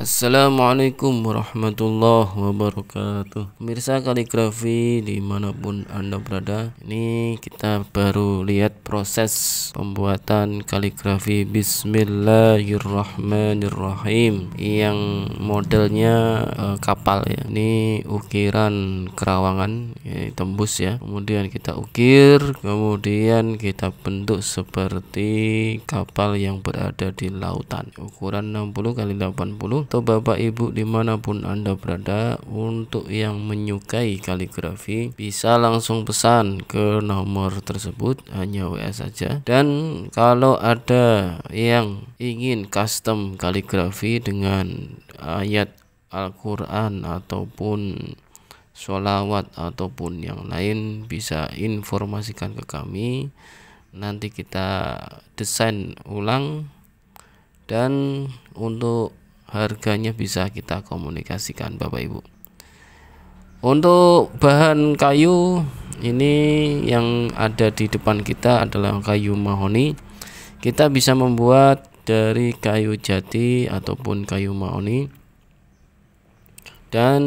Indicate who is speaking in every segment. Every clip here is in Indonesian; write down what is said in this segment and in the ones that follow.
Speaker 1: Assalamualaikum warahmatullahi wabarakatuh Pemirsa kaligrafi dimanapun anda berada Ini kita baru lihat proses pembuatan kaligrafi Bismillahirrahmanirrahim Yang modelnya uh, kapal ya Ini ukiran kerawangan ya, Ini tembus ya Kemudian kita ukir Kemudian kita bentuk seperti kapal yang berada di lautan Ukuran 60 kali 80 atau bapak ibu dimanapun anda berada untuk yang menyukai kaligrafi bisa langsung pesan ke nomor tersebut hanya WA saja dan kalau ada yang ingin custom kaligrafi dengan ayat Al-Quran ataupun sholawat ataupun yang lain bisa informasikan ke kami nanti kita desain ulang dan untuk harganya bisa kita komunikasikan Bapak Ibu untuk bahan kayu ini yang ada di depan kita adalah kayu mahoni kita bisa membuat dari kayu jati ataupun kayu mahoni dan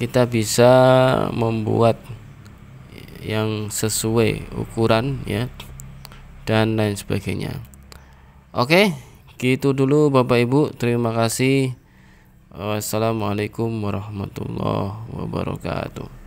Speaker 1: kita bisa membuat yang sesuai ukuran ya dan lain sebagainya oke Gitu dulu Bapak Ibu, terima kasih. Wassalamualaikum warahmatullahi wabarakatuh.